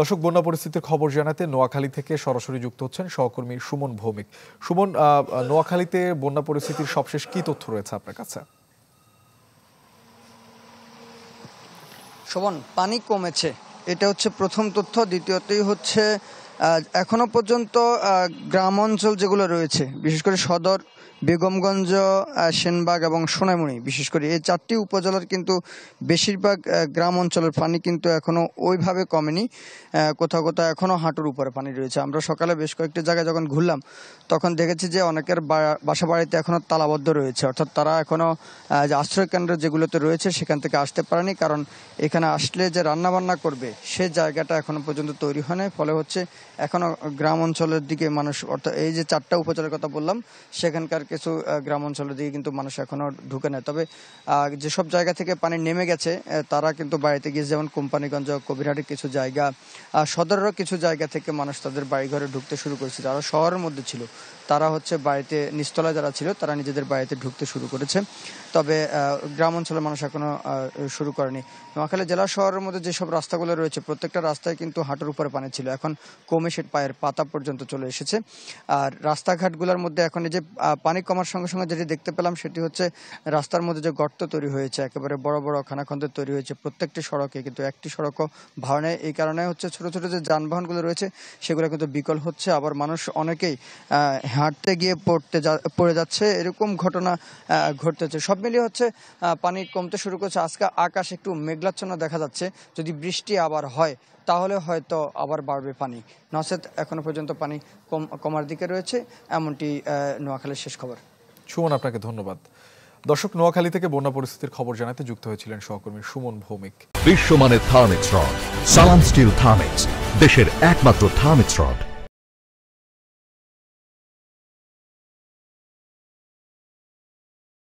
দর্শক বন্যা পরিস্থিতির খবর জানাতে নোয়াখালী থেকে সরাসরি যুক্ত হচ্ছেন সহকর্মী সুমন ভৌমিক সুমন নোয়াখালীতে বন্যা পরিস্থিতির সবশেষ কি তথ্য রয়েছে আপনার কাছে শোভন পানি কমেছে এটা হচ্ছে প্রথম তথ্য দ্বিতীয়তেই হচ্ছে এখনো পর্যন্ত গ্রাম অঞ্চল যেগুলো রয়েছে বিশেষ করে সদর বেগমগঞ্জ সেনবাগ এবং সোনামুড়ি বিশেষ করে এই চারটি উপজেলার কিন্তু বেশিরভাগ গ্রাম অঞ্চলের পানি কিন্তু এখনও ওইভাবে কমেনি কোথাও কোথাও এখনও হাঁটুর উপরে পানি রয়েছে আমরা সকালে বেশ কয়েকটি জায়গায় যখন ঘুরলাম তখন দেখেছি যে অনেকের বাসা বাড়িতে এখনও তালাবদ্ধ রয়েছে অর্থাৎ তারা এখনও যে আশ্রয়কেন্দ্র যেগুলোতে রয়েছে সেখান থেকে আসতে পারেনি কারণ এখানে আসলে যে রান্নাবান্না করবে সে জায়গাটা এখনও পর্যন্ত তৈরি হয় ফলে হচ্ছে এখনো গ্রাম অঞ্চলের দিকে মানুষ অর্থাৎ এই যে চারটা উপজেলার কথা বললাম সেখানকার কিছু গ্রাম অঞ্চলের দিকে কিন্তু মানুষ এখনো ঢুকে নেয় তবে যেসব জায়গা থেকে পানি নেমে গেছে তারা কিন্তু বাড়িতে গিয়ে যেমন কোম্পানিগঞ্জ কবিরহাটের কিছু জায়গা সদরেরও কিছু জায়গা থেকে মানুষ তাদের বাড়িঘরে ঢুকতে শুরু করেছে যারা শহরের মধ্যে ছিল তারা হচ্ছে বাড়িতে নিস্তলা যারা ছিল তারা নিজেদের বাড়িতে ঢুকতে শুরু করেছে তবে গ্রাম অঞ্চলের মানুষ এখনও শুরু করেনি নোয়াখালী জেলা শহরের মধ্যে যেসব রাস্তাগুলো রয়েছে প্রত্যেকটা রাস্তায় কিন্তু হাঁটুর উপরে পানি ছিল এখন কমে পায়ের পাতা পর্যন্ত চলে এসেছে আর রাস্তাঘাটগুলোর মধ্যে এখন এই যে পানি কমার সঙ্গে সঙ্গে যেটি দেখতে পেলাম সেটি হচ্ছে রাস্তার মধ্যে যে গর্ত তৈরি হয়েছে একেবারে বড় বড় খানাখন্দ তৈরি হয়েছে প্রত্যেকটি সড়কে কিন্তু একটি সড়কও ভাড়া নেয় এই কারণে হচ্ছে ছোট ছোট যে যানবাহনগুলো রয়েছে সেগুলো কিন্তু বিকল হচ্ছে আবার মানুষ অনেকেই হাঁটতে গিয়ে পড়তে পড়ে যাচ্ছে এরকম ঘটনা ঘটতেছে সব মিলিয়ে হচ্ছে পানি কমতে শুরু করছে আজকে আকাশ একটু মেঘলাচ্ছন্ন দেখা যাচ্ছে যদি বৃষ্টি আবার হয় তাহলে হয়তো আবার বাড়বে পানি নচেত এখনও পর্যন্ত পানি কম কমার দিকে রয়েছে এমনটি নোয়াখালীর শেষ খবর সুমন আপনাকে ধন্যবাদ দর্শক নোয়াখালী থেকে বন্যা পরিস্থিতির খবর জানাতে যুক্ত হয়েছিলেন সহকর্মী সুমন ভৌমিক বিশ্বমানের Thermex rod Salam steel Thermex দেশের একমাত্র থার্মিক্স রড